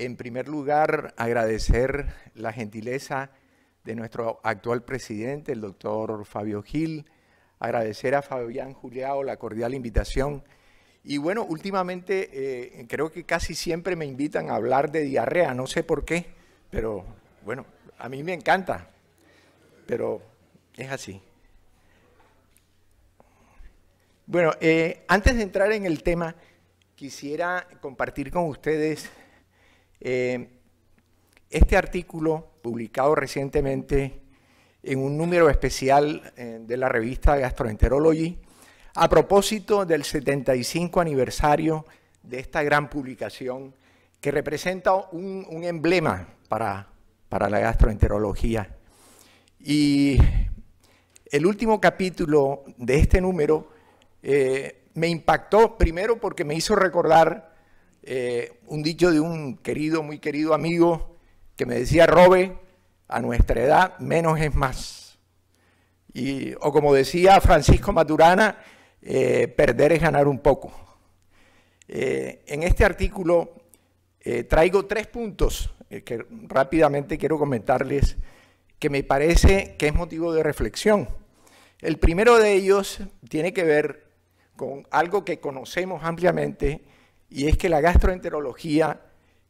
En primer lugar, agradecer la gentileza de nuestro actual presidente, el doctor Fabio Gil, agradecer a Fabián Juliao la cordial invitación. Y bueno, últimamente eh, creo que casi siempre me invitan a hablar de diarrea, no sé por qué, pero bueno, a mí me encanta, pero es así. Bueno, eh, antes de entrar en el tema, quisiera compartir con ustedes eh, este artículo, publicado recientemente en un número especial eh, de la revista Gastroenterology, a propósito del 75 aniversario de esta gran publicación que representa un, emblema para, para la gastroenterología. Y el último capítulo de este número eh, me impactó primero porque me hizo recordar eh, un dicho de un querido, muy querido amigo que me decía, Robe, a nuestra edad menos es más. Y, o como decía Francisco Maturana, eh, perder es ganar un poco. Eh, en este artículo traigo tres puntos que rápidamente quiero comentarles que me parece que es motivo de reflexión. El primero de ellos tiene que ver con algo que conocemos ampliamente, y es que la gastroenterología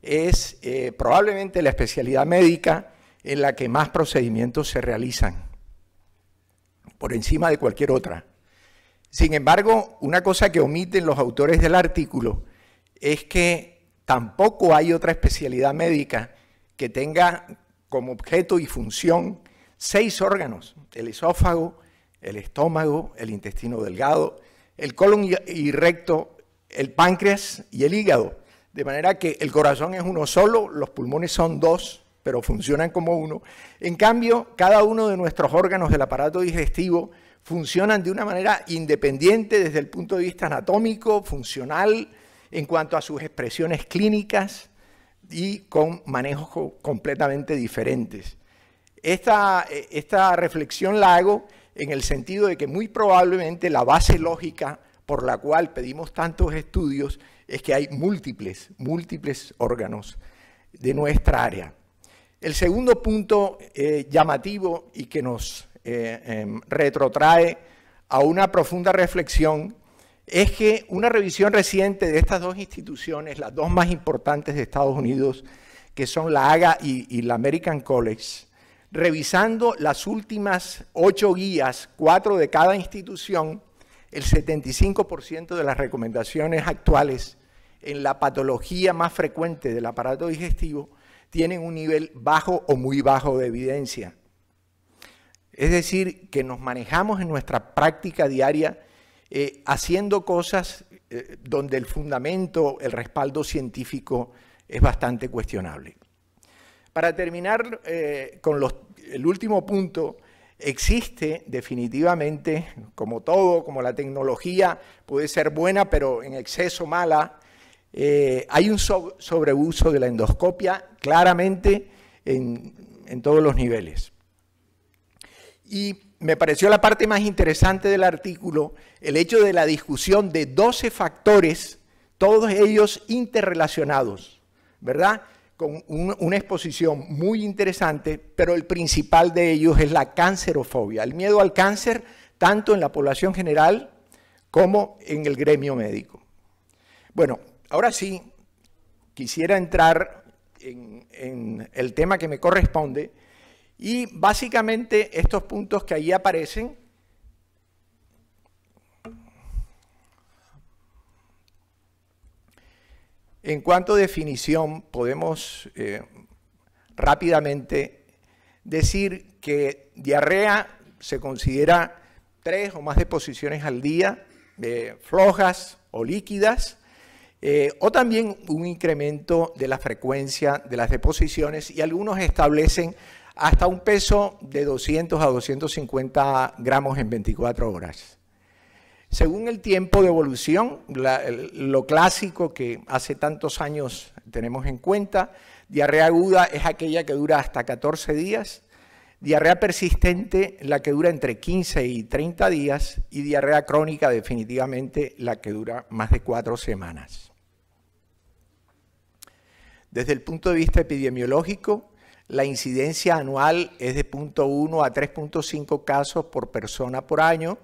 es eh, probablemente la especialidad médica en la que más procedimientos se realizan, por encima de cualquier otra. Sin embargo, una cosa que omiten los autores del artículo es que tampoco hay otra especialidad médica que tenga como objeto y función seis órganos, el esófago, el estómago, el intestino delgado, el colon y recto, el páncreas y el hígado. De manera que el corazón es uno solo, los pulmones son dos, pero funcionan como uno. En cambio, cada uno de nuestros órganos del aparato digestivo funcionan de una manera independiente desde el punto de vista anatómico, funcional, en cuanto a sus expresiones clínicas y con manejos completamente diferentes. Esta, esta reflexión la hago en el sentido de que muy probablemente la base lógica por la cual pedimos tantos estudios es que hay múltiples, múltiples órganos de nuestra área. El segundo punto eh, llamativo y que nos eh, em, retrotrae a una profunda reflexión es que una revisión reciente de estas dos instituciones, las dos más importantes de Estados Unidos, que son la AGA y la American College, revisando las últimas ocho guías, cuatro de cada institución, el 75% de las recomendaciones actuales en la patología más frecuente del aparato digestivo tienen un nivel bajo o muy bajo de evidencia. Es decir, que nos manejamos en nuestra práctica diaria eh, haciendo cosas eh, donde el fundamento, el respaldo científico es bastante cuestionable. Para terminar eh, con el último punto, Existe definitivamente, como todo, como la tecnología puede ser buena, pero en exceso mala, eh, hay un sobreuso de la endoscopia claramente en, en todos los niveles. Y me pareció la parte más interesante del artículo el hecho de la discusión de 12 factores, todos ellos interrelacionados, ¿verdad? con una exposición muy interesante, pero el principal de ellos es la cancerofobia, el miedo al cáncer tanto en la población general como en el gremio médico. Bueno, ahora sí, quisiera entrar en, en el tema que me corresponde y básicamente estos puntos que ahí aparecen En cuanto a definición, podemos eh, rápidamente decir que diarrea se considera tres o más deposiciones al día, de eh, flojas o líquidas, eh, o también un incremento de la frecuencia de las deposiciones y algunos establecen hasta un peso de 200 a 250 gramos en 24 horas. Según el tiempo de evolución, lo clásico que hace tantos años tenemos en cuenta, diarrea aguda es aquella que dura hasta 14 días, diarrea persistente la que dura entre 15 y 30 días y diarrea crónica definitivamente la que dura más de 4 semanas. Desde el punto de vista epidemiológico, la incidencia anual es de 0.1 a 3.5 casos por persona por año,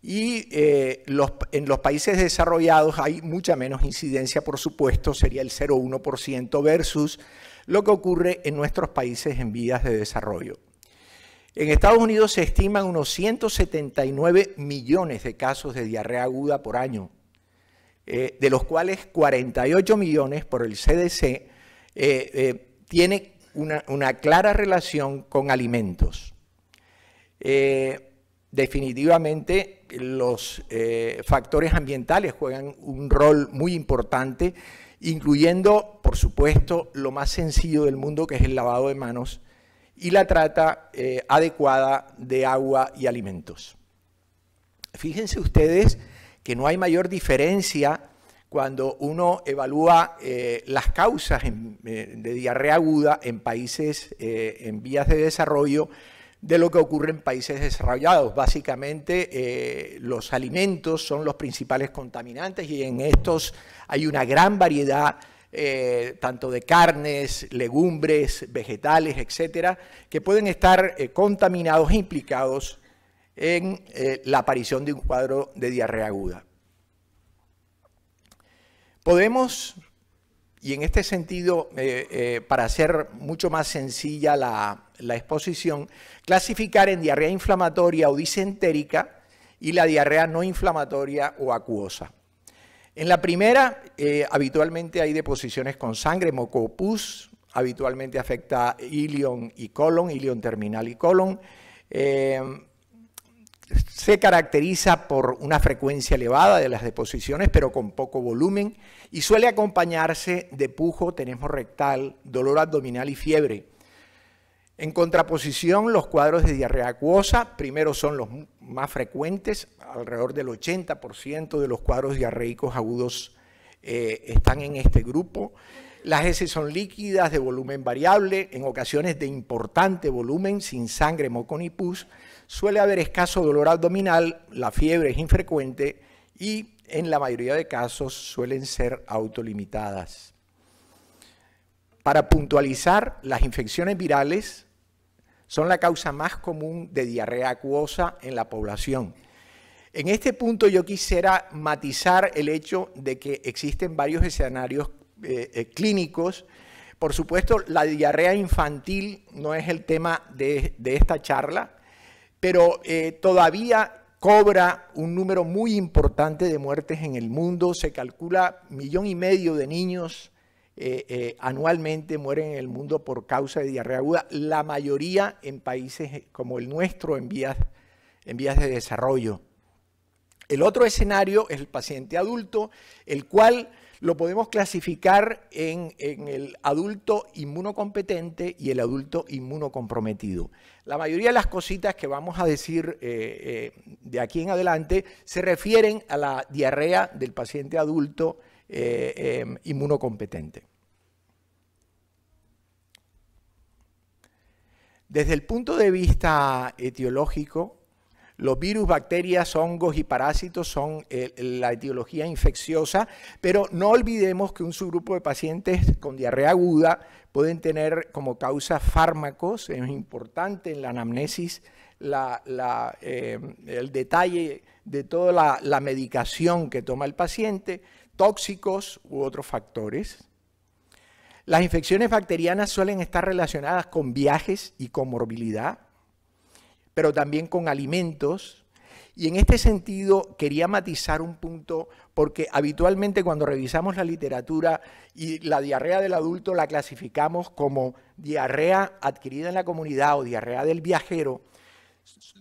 y eh, los, en los países desarrollados hay mucha menos incidencia, por supuesto, sería el 0,1% versus lo que ocurre en nuestros países en vías de desarrollo. En Estados Unidos se estiman unos 179 millones de casos de diarrea aguda por año, eh, de los cuales 48 millones por el CDC eh, tiene una, una, clara relación con alimentos. definitivamente los eh, factores ambientales juegan un rol muy importante, incluyendo, por supuesto, lo más sencillo del mundo, que es el lavado de manos, y la trata eh, adecuada de agua y alimentos. Fíjense ustedes que no hay mayor diferencia cuando uno evalúa eh, las causas de diarrea aguda en países en vías de desarrollo de lo que ocurre en países desarrollados. Básicamente, eh, los alimentos son los principales contaminantes y en estos hay una gran variedad. Eh, tanto de carnes, legumbres, vegetales, etcétera, que pueden estar eh, contaminados implicados en la aparición de un cuadro de diarrea aguda. Podemos y en este sentido, para hacer mucho más sencilla la, la exposición, clasificar en diarrea inflamatoria o disentérica y la diarrea no inflamatoria o acuosa. En la primera, eh, habitualmente hay deposiciones con sangre, mocopus, habitualmente afecta ilion y colon, ilion terminal y colon. Eh, se caracteriza por una frecuencia elevada de las deposiciones, pero con poco volumen, y suele acompañarse de pujo, tenesmo rectal, dolor abdominal y fiebre. En contraposición, los cuadros de diarrea acuosa, primero son los más frecuentes, alrededor del 80% de los cuadros diarreicos agudos eh, están en este grupo. Las heces son líquidas de volumen variable, en ocasiones de importante volumen, sin sangre, moco ni pus. Suele haber escaso dolor abdominal, la fiebre es infrecuente y en la mayoría de casos suelen ser autolimitadas. Para puntualizar, las infecciones virales son la causa más común de diarrea acuosa en la población. En este punto yo quisiera matizar el hecho de que existen varios escenarios eh, eh, clínicos. Por supuesto, la diarrea infantil no es el tema de, esta charla, pero eh, todavía cobra un número muy importante de muertes en el mundo. Se calcula millón y medio de niños eh, eh, anualmente mueren en el mundo por causa de diarrea aguda, la mayoría en países eh, como el nuestro, en vías, en vías de desarrollo. El otro escenario es el paciente adulto, el cual lo podemos clasificar en, el adulto inmunocompetente y el adulto inmunocomprometido. La mayoría de las cositas que vamos a decir de aquí en adelante se refieren a la diarrea del paciente adulto eh, em, inmunocompetente. Desde el punto de vista etiológico, los virus, bacterias, hongos y parásitos son la etiología infecciosa, pero no olvidemos que un subgrupo de pacientes con diarrea aguda pueden tener como causa fármacos. Es importante en la anamnesis em, el detalle de toda la medicación que toma el paciente tóxicos u otros factores. Las infecciones bacterianas suelen estar relacionadas con viajes y comorbilidad, pero también con alimentos. Y en este sentido quería matizar un punto porque habitualmente cuando revisamos la literatura y la diarrea del adulto la clasificamos como diarrea adquirida en la comunidad o diarrea del viajero,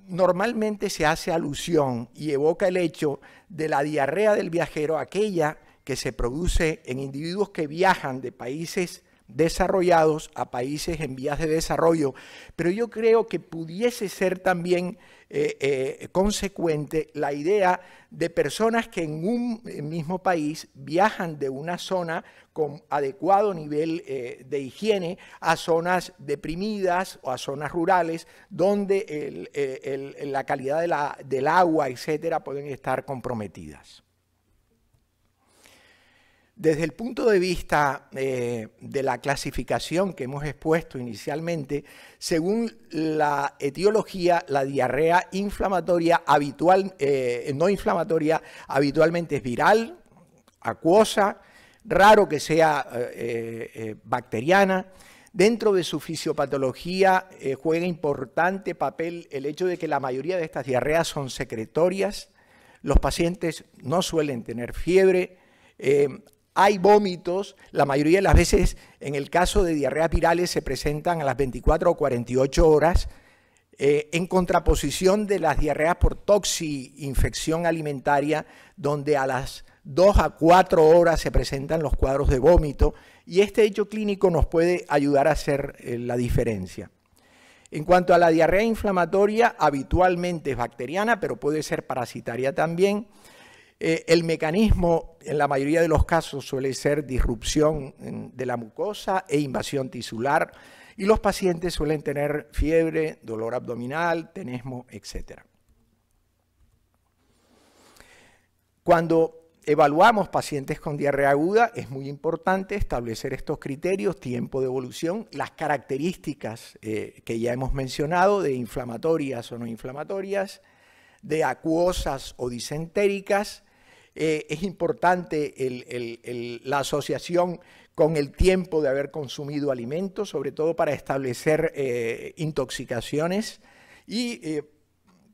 normalmente se hace alusión y evoca el hecho de la diarrea del viajero, aquella que se produce en individuos que viajan de países desarrollados a países en vías de desarrollo, pero yo creo que pudiese ser también eh, eh, consecuente la idea de personas que en un eh, mismo país viajan de una zona con adecuado nivel de higiene a zonas deprimidas o a zonas rurales donde la calidad del agua, etcétera, pueden estar comprometidas. Desde el punto de vista eh, de la clasificación que hemos expuesto inicialmente, según la etiología, la diarrea inflamatoria habitual, eh, no inflamatoria habitualmente es viral, acuosa, raro que sea eh, bacteriana. Dentro de su fisiopatología juega importante papel el hecho de que la mayoría de estas diarreas son secretorias, los pacientes no suelen tener fiebre, eh, hay vómitos, la mayoría de las veces en el caso de diarreas virales se presentan a las 24 o 48 horas, eh, en contraposición de las diarreas por toxi-infección alimentaria, donde a las 2 a 4 horas se presentan los cuadros de vómito, y este hecho clínico nos puede ayudar a hacer eh, la diferencia. En cuanto a la diarrea inflamatoria, habitualmente es bacteriana, pero puede ser parasitaria también. Eh, el mecanismo, en la mayoría de los casos, suele ser disrupción mm, de la mucosa e invasión tisular y los pacientes suelen tener fiebre, dolor abdominal, tenesmo, etc. Cuando evaluamos pacientes con diarrea aguda, es muy importante establecer estos criterios, tiempo de evolución, las características eh, que ya hemos mencionado de inflamatorias o no inflamatorias, de acuosas o disentéricas, eh, es importante la asociación con el tiempo de haber consumido alimentos, sobre todo para establecer eh, intoxicaciones y eh,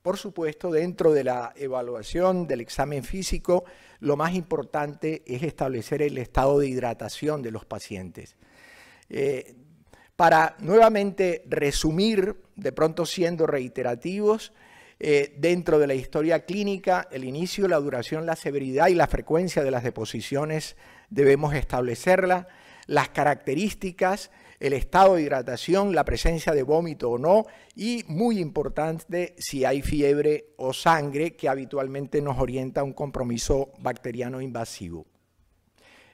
por supuesto, dentro de la evaluación del examen físico, lo más importante es establecer el estado de hidratación de los pacientes. para nuevamente resumir, de pronto siendo reiterativos, eh, dentro de la historia clínica, el inicio, la duración, la severidad y la frecuencia de las deposiciones debemos establecerla, las características, el estado de hidratación, la presencia de vómito o no, y muy importante si hay fiebre o sangre que habitualmente nos orienta a un compromiso bacteriano invasivo.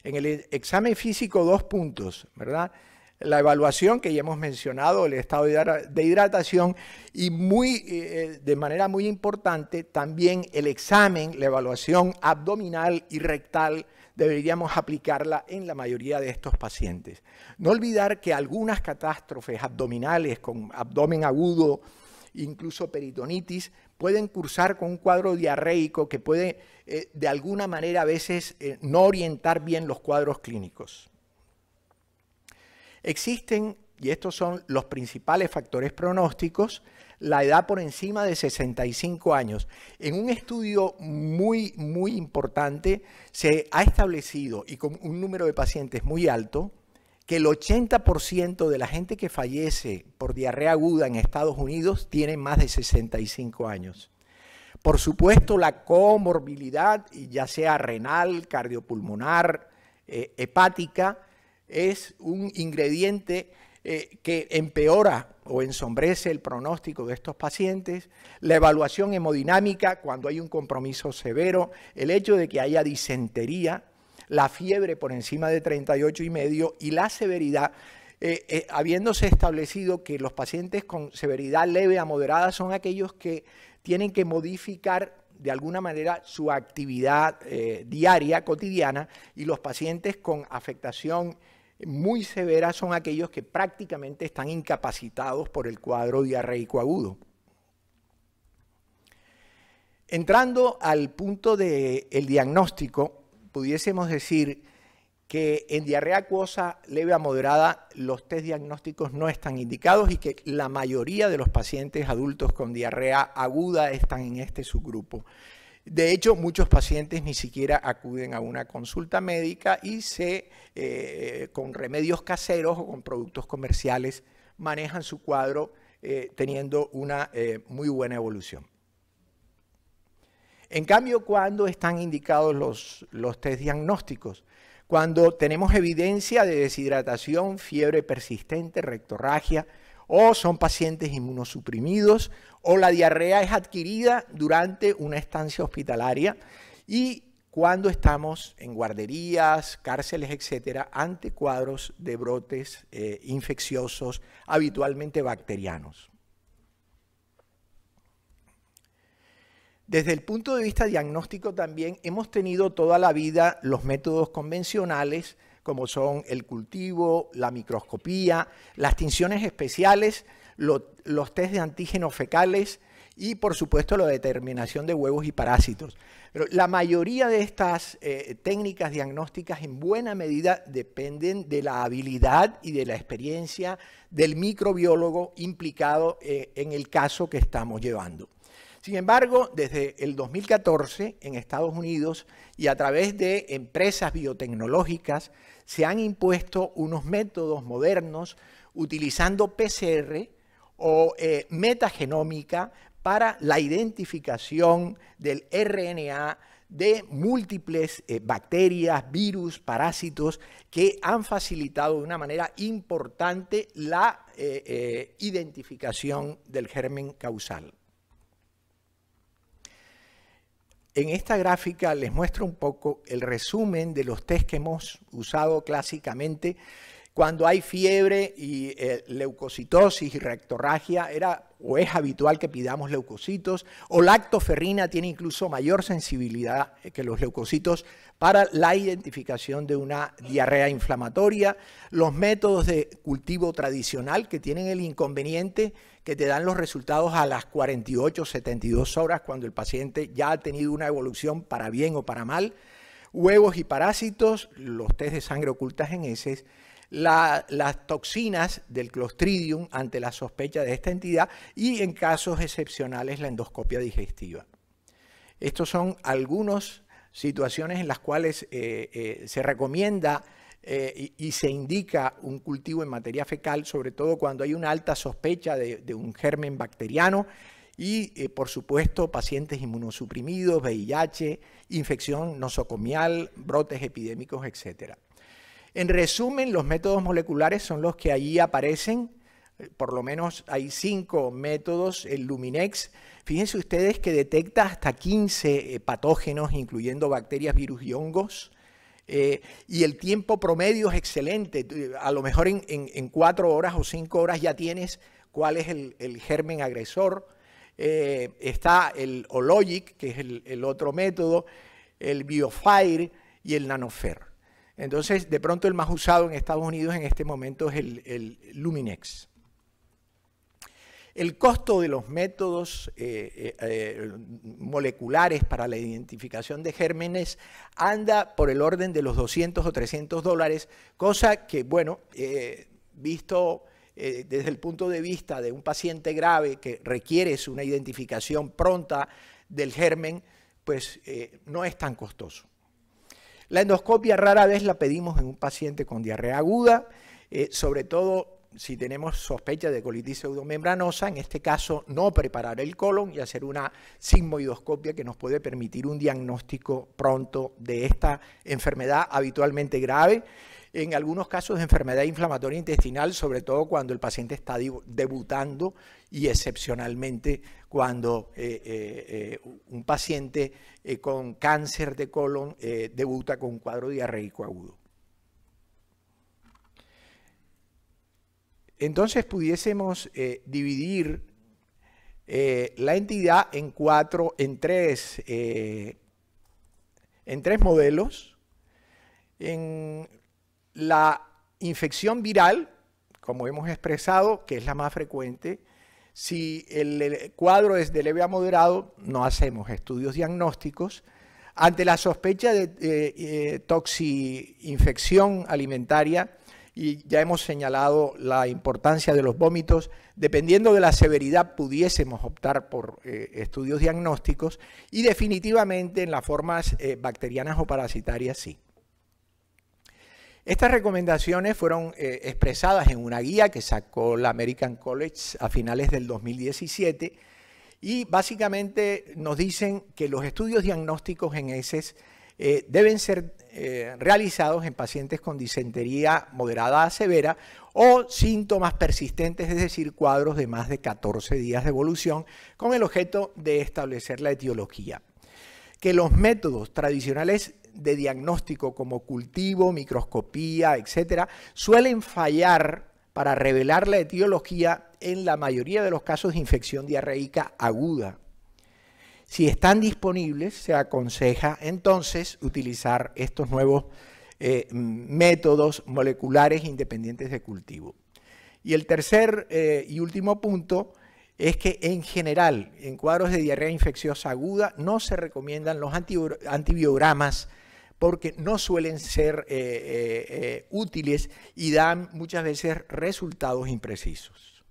En el examen físico, dos puntos, ¿verdad? la evaluación que ya hemos mencionado, el estado de hidratación y muy, eh, eh, de manera muy importante también el examen, la evaluación abdominal y rectal deberíamos aplicarla en la mayoría de estos pacientes. No olvidar que algunas catástrofes abdominales con abdomen agudo, incluso peritonitis, pueden cursar con un cuadro diarreico que puede eh, de alguna manera a veces no orientar bien los cuadros clínicos. Existen, y estos son los principales factores pronósticos, la edad por encima de 65 años. En un estudio muy, muy importante se ha establecido, y con un número de pacientes muy alto, que el 80% de la gente que fallece por diarrea aguda en Estados Unidos tiene más de 65 años. Por supuesto, la comorbilidad, ya sea renal, cardiopulmonar, eh, hepática, es un ingrediente eh, que empeora o ensombrece el pronóstico de estos pacientes, la evaluación hemodinámica cuando hay un compromiso severo, el hecho de que haya disentería, la fiebre por encima de 38 y medio y la severidad, eh, eh, habiéndose establecido que los pacientes con severidad leve a moderada son aquellos que tienen que modificar de alguna manera su actividad diaria, cotidiana, y los pacientes con afectación muy severas son aquellos que prácticamente están incapacitados por el cuadro diarreico agudo. Entrando al punto del diagnóstico, pudiésemos decir que en diarrea acuosa leve a moderada los test diagnósticos no están indicados y que la mayoría de los pacientes adultos con diarrea aguda están en este subgrupo. De hecho, muchos pacientes ni siquiera acuden a una consulta médica y se, eh, con remedios caseros o con productos comerciales, manejan su cuadro eh, teniendo una eh, muy buena evolución. En cambio, cuando están indicados los, los test diagnósticos? Cuando tenemos evidencia de deshidratación, fiebre persistente, rectorragia, o son pacientes inmunosuprimidos o la diarrea es adquirida durante una estancia hospitalaria y cuando estamos en guarderías, cárceles, etcétera, ante cuadros de brotes eh, infecciosos, habitualmente bacterianos. Desde el punto de vista diagnóstico también hemos tenido toda la vida los métodos convencionales como son el cultivo, la microscopía, las tinciones especiales, los test de antígenos fecales y por supuesto la determinación de huevos y parásitos. la mayoría de estas eh, técnicas diagnósticas en buena medida dependen de la habilidad y de la experiencia del microbiólogo implicado eh, en el caso que estamos llevando. Sin embargo, desde el 2014 en Estados Unidos y a través de empresas biotecnológicas se han impuesto unos métodos modernos utilizando PCR o eh, metagenómica para la identificación del RNA de múltiples eh, bacterias, virus, parásitos que han facilitado de una manera importante la eh, identificación del germen causal. En esta gráfica les muestro un poco el resumen de los test que hemos usado clásicamente cuando hay fiebre y eh, leucocitosis y rectorragia, era o es habitual que pidamos leucocitos, o lactoferrina tiene incluso mayor sensibilidad que los leucocitos para la identificación de una diarrea inflamatoria, los métodos de cultivo tradicional que tienen el inconveniente que te dan los resultados a las 48, 72 horas cuando el paciente ya ha tenido una evolución para bien o para mal, huevos y parásitos, los test de sangre ocultas en heces, las toxinas del clostridium ante la sospecha de esta entidad y en casos excepcionales la endoscopia digestiva. Estos son algunas situaciones en las cuales eh, eh, se recomienda eh, y, se indica un cultivo en materia fecal, sobre todo cuando hay una alta sospecha de, un germen bacteriano y, por supuesto, pacientes inmunosuprimidos, VIH, infección nosocomial, brotes epidémicos, etcétera. En resumen, los métodos moleculares son los que allí aparecen. Por lo menos hay cinco métodos, el Luminex. Fíjense ustedes que detecta hasta 15 eh, patógenos, incluyendo bacterias, virus y hongos. Eh, y el tiempo promedio es excelente. Eh, a lo mejor en, cuatro horas o cinco horas ya tienes cuál es el, germen agresor. está el Ologic, que es el, el otro método, el Biofire y el Nanofer. Entonces, de pronto el más usado en Estados Unidos en este momento es el, Luminex. El costo de los métodos eh, eh, eh, moleculares para la identificación de gérmenes anda por el orden de los 200 o 300 dólares, cosa que, bueno, visto desde el punto de vista de un paciente grave que requiere una identificación pronta del germen, pues no es tan costoso. La endoscopia rara vez la pedimos en un paciente con diarrea aguda, eh, sobre todo si tenemos sospecha de colitis pseudomembranosa, en este caso no preparar el colon y hacer una sigmoidoscopia que nos puede permitir un diagnóstico pronto de esta enfermedad habitualmente grave en algunos casos de enfermedad inflamatoria intestinal, sobre todo cuando el paciente está debutando y excepcionalmente cuando eh, eh, eh, un paciente con cáncer de colon debuta con un cuadro diarreico agudo. Entonces pudiésemos dividir la entidad en cuatro, en tres, en tres modelos. En la infección viral, como hemos expresado, que es la más frecuente, si el cuadro es de leve a moderado, no hacemos estudios diagnósticos. Ante la sospecha de eh, toxinfección alimentaria, y ya hemos señalado la importancia de los vómitos, dependiendo de la severidad pudiésemos optar por eh, estudios diagnósticos y definitivamente en las formas eh, bacterianas o parasitarias sí. Estas recomendaciones fueron eh, expresadas en una guía que sacó la American College a finales del 2017 y básicamente nos dicen que los estudios diagnósticos en heces eh, deben ser eh, realizados en pacientes con disentería moderada a severa o síntomas persistentes, es decir, cuadros de más de 14 días de evolución, con el objeto de establecer la etiología. Que los métodos tradicionales de diagnóstico como cultivo, microscopía, etcétera, suelen fallar para revelar la etiología en la mayoría de los casos de infección diarreica aguda. Si están disponibles, se aconseja entonces utilizar estos nuevos eh, métodos moleculares independientes de cultivo. Y el tercer eh, y último punto es que en general, en cuadros de diarrea infecciosa aguda, no se recomiendan los antibiogramas porque no suelen ser eh, eh, eh, útiles y dan muchas veces resultados imprecisos.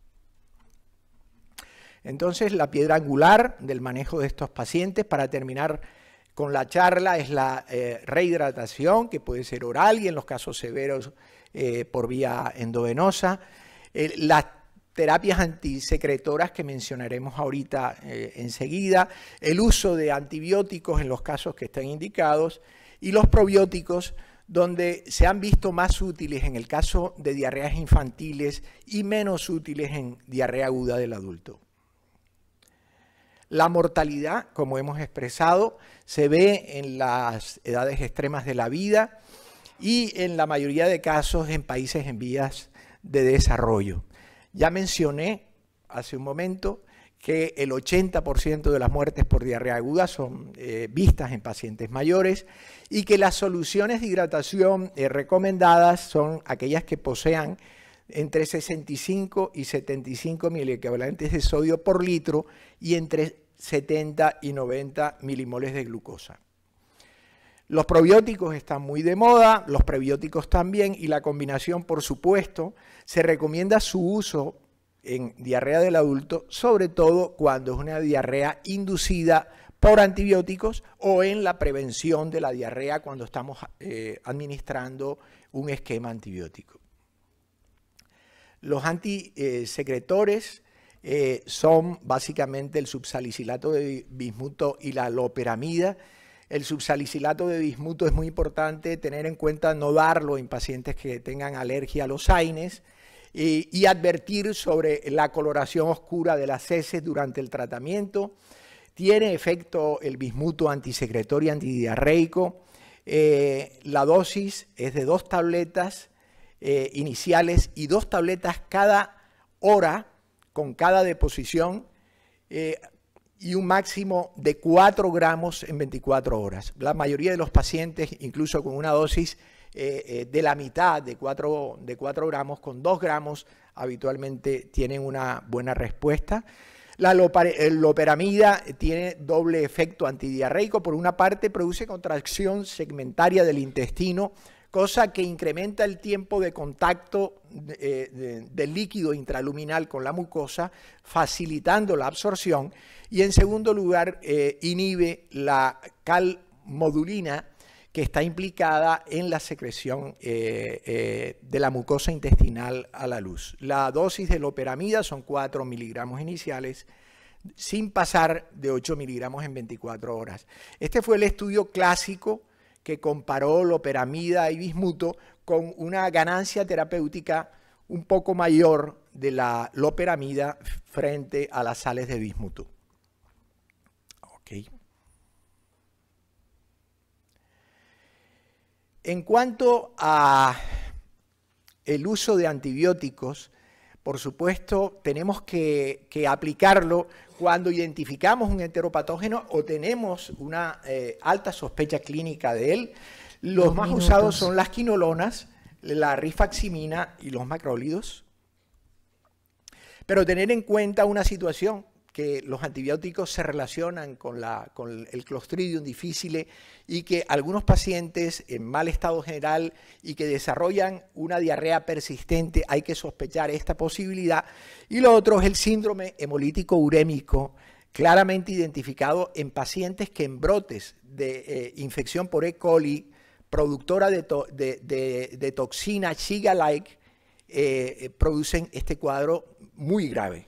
Entonces, la piedra angular del manejo de estos pacientes, para terminar con la charla, es la rehidratación, que puede ser oral y en los casos severos por vía endovenosa terapias antisecretoras que mencionaremos ahorita eh, enseguida, el uso de antibióticos en los casos que están indicados y los probióticos donde se han visto más útiles en el caso de diarreas infantiles y menos útiles en diarrea aguda del adulto. La mortalidad, como hemos expresado, se ve en las edades extremas de la vida y en la mayoría de casos en países en vías de desarrollo. Ya mencioné hace un momento que el 80% de las muertes por diarrea aguda son eh, vistas en pacientes mayores y que las soluciones de hidratación eh, recomendadas son aquellas que posean entre 65 y 75 miliequivalentes de sodio por litro y entre 70 y 90 milimoles de glucosa. Los probióticos están muy de moda, los prebióticos también, y la combinación, por supuesto, se recomienda su uso en diarrea del adulto, sobre todo cuando es una diarrea inducida por antibióticos o en la prevención de la diarrea cuando estamos eh, administrando un esquema antibiótico. Los antisecretores eh, son básicamente el subsalicilato de bismuto y la loperamida, el subsalicilato de bismuto es muy importante tener en cuenta no darlo en pacientes que tengan alergia a los AINES y, advertir sobre la coloración oscura de las heces durante el tratamiento. Tiene efecto el bismuto antisecretorio y antidiarreico. Eh, la dosis es de dos tabletas eh, iniciales y dos tabletas cada hora con cada deposición eh, y un máximo de 4 gramos en 24 horas. La mayoría de los pacientes, incluso con una dosis eh, eh, de la mitad de 4, de 4 gramos, con 2 gramos habitualmente tienen una buena respuesta. La eh, loperamida tiene doble efecto antidiarreico. Por una parte, produce contracción segmentaria del intestino, cosa que incrementa el tiempo de contacto eh, del líquido intraluminal con la mucosa, facilitando la absorción, y en segundo lugar, eh, inhibe la calmodulina que está implicada en la secreción eh, de la mucosa intestinal a la luz. La dosis de loperamida son 4 miligramos iniciales, sin pasar de 8 miligramos en 24 horas. Este fue el estudio clásico que comparó loperamida y bismuto con una ganancia terapéutica un poco mayor de la loperamida frente a las sales de bismuto. En cuanto a el uso de antibióticos por supuesto, tenemos que, aplicarlo cuando identificamos un enteropatógeno o tenemos una eh, alta sospecha clínica de él. Los, más usados son las quinolonas, la rifaximina y los macrólidos. Pero tener en cuenta una situación, que los antibióticos se relacionan con, la, el Clostridium difficile y que algunos pacientes en mal estado general y que desarrollan una diarrea persistente, hay que sospechar esta posibilidad. Y lo otro es el síndrome hemolítico urémico, claramente identificado en pacientes que en brotes de eh, infección por E. coli, productora de, toxina Shiga-like, eh, eh, producen este cuadro muy grave.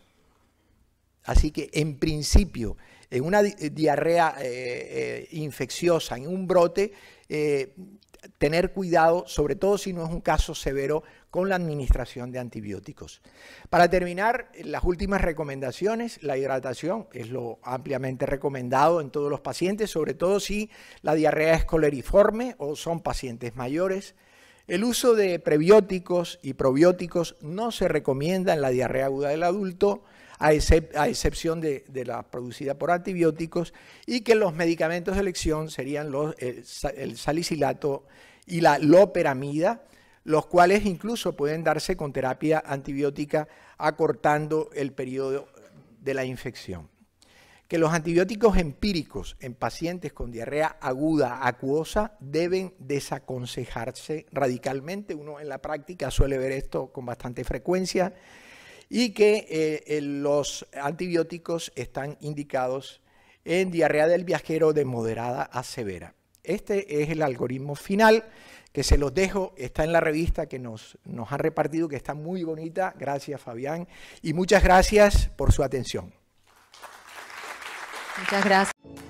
Así que en principio, en una diarrea eh, eh, infecciosa, en un brote, eh, tener cuidado, sobre todo si no es un caso severo, con la administración de antibióticos. Para terminar, las últimas recomendaciones, la hidratación es lo ampliamente recomendado en todos los pacientes, sobre todo si la diarrea es coleriforme o son pacientes mayores. El uso de prebióticos y probióticos no se recomienda en la diarrea aguda del adulto a, excepción de, la producida por antibióticos, y que los medicamentos de elección serían el, el salicilato y la loperamida, los cuales incluso pueden darse con terapia antibiótica acortando el periodo de la infección. Que los antibióticos empíricos en pacientes con diarrea aguda acuosa deben desaconsejarse radicalmente. Uno en la práctica suele ver esto con bastante frecuencia y que eh, los antibióticos están indicados en diarrea del viajero de moderada a severa. Este es el algoritmo final que se los dejo, está en la revista que nos, nos han repartido, que está muy bonita. Gracias Fabián y muchas gracias por su atención. Muchas gracias.